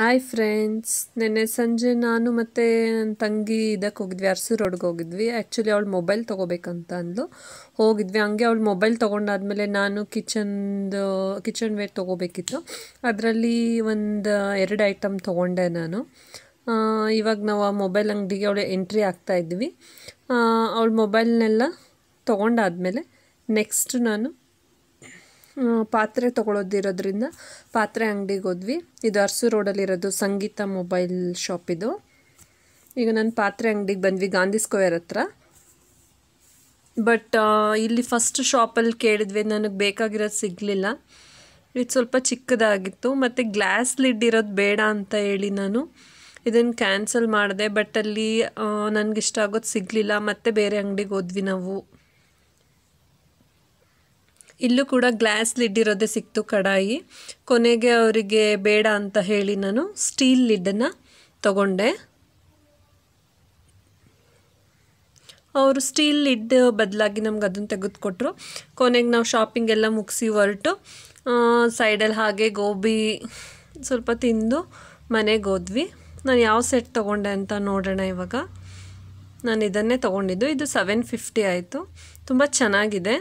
hi friends ನೆನ್ನೆ ಸಂಜೆ ನಾನು ಮತ್ತು ನನ್ನ ತಂಗಿ ಇದಕ್ಕೆ ಹೋಗಿದ್ವಿ ಅರಸು ರೋಡ್ಗೆ ಹೋಗಿದ್ವಿ ಆ್ಯಕ್ಚುಲಿ ಅವಳು ಮೊಬೈಲ್ ತೊಗೋಬೇಕಂತ ಅಂದ್ಲು ಹೋಗಿದ್ವಿ ಹಂಗೆ ಅವಳು ಮೊಬೈಲ್ ತೊಗೊಂಡಾದ್ಮೇಲೆ ನಾನು ಕಿಚನ್ದು ಕಿಚನ್ ವೇರ್ ತೊಗೋಬೇಕಿತ್ತು ಅದರಲ್ಲಿ ಒಂದು ಎರಡು ಐಟಮ್ ತೊಗೊಂಡೆ ನಾನು ಇವಾಗ ನಾವು ಆ ಮೊಬೈಲ್ ಅಂಗಡಿಗೆ ಅವಳು ಎಂಟ್ರಿ ಆಗ್ತಾಯಿದ್ವಿ ಅವಳು ಮೊಬೈಲ್ನೆಲ್ಲ ತಗೊಂಡಾದ್ಮೇಲೆ ನೆಕ್ಸ್ಟ್ ನಾನು ಪಾತ್ರೆ ತೊಗೊಳೋದಿರೋದ್ರಿಂದ ಪಾತ್ರೆ ಅಂಗಡಿಗೆ ಹೋದ್ವಿ ಇದು ಅರಸು ರೋಡಲ್ಲಿರೋದು ಸಂಗೀತ ಮೊಬೈಲ್ ಶಾಪ್ ಇದು ಈಗ ನಾನು ಪಾತ್ರೆ ಅಂಗಡಿಗೆ ಬಂದ್ವಿ ಗಾಂಧಿ ಸ್ಕ್ವೇರ್ ಹತ್ರ ಬಟ್ ಇಲ್ಲಿ ಫಸ್ಟ್ ಶಾಪಲ್ಲಿ ಕೇಳಿದ್ವಿ ನನಗೆ ಬೇಕಾಗಿರೋದು ಸಿಗಲಿಲ್ಲ ಇದು ಸ್ವಲ್ಪ ಚಿಕ್ಕದಾಗಿತ್ತು ಮತ್ತು ಗ್ಲಾಸ್ ಲಿಡ್ ಇರೋದು ಬೇಡ ಅಂತ ಹೇಳಿ ನಾನು ಇದನ್ನು ಕ್ಯಾನ್ಸಲ್ ಮಾಡಿದೆ ಬಟ್ ಅಲ್ಲಿ ನನಗಿಷ್ಟ ಆಗೋದು ಸಿಗಲಿಲ್ಲ ಮತ್ತು ಬೇರೆ ಅಂಗಡಿಗೆ ಹೋದ್ವಿ ನಾವು ಇಲ್ಲೂ ಕೂಡ ಗ್ಲಾಸ್ ಲಿಡ್ ಇರೋದೇ ಸಿಕ್ತು ಕಡಾಯಿ ಕೊನೆಗೆ ಅವರಿಗೆ ಬೇಡ ಅಂತ ಹೇಳಿ ನಾನು ಸ್ಟೀಲ್ ಲಿಡ್ಡನ್ನು ತಗೊಂಡೆ ಅವರು ಸ್ಟೀಲ್ ಲಿಡ್ ಬದಲಾಗಿ ನಮ್ಗೆ ಅದನ್ನು ತೆಗೆದುಕೊಟ್ರು ಕೊನೆಗೆ ನಾವು ಶಾಪಿಂಗ್ ಎಲ್ಲ ಮುಗಿಸಿ ಹೊರಟು ಸೈಡಲ್ಲಿ ಹಾಗೆ ಗೋಬಿ ಸ್ವಲ್ಪ ತಿಂದು ಮನೆಗೆ ಹೋದ್ವಿ ನಾನು ಯಾವ ಸೆಟ್ ತೊಗೊಂಡೆ ಅಂತ ನೋಡೋಣ ಇವಾಗ ನಾನು ಇದನ್ನೇ ತೊಗೊಂಡಿದ್ದು ಇದು ಸೆವೆನ್ ಫಿಫ್ಟಿ ಆಯಿತು ತುಂಬ ಚೆನ್ನಾಗಿದೆ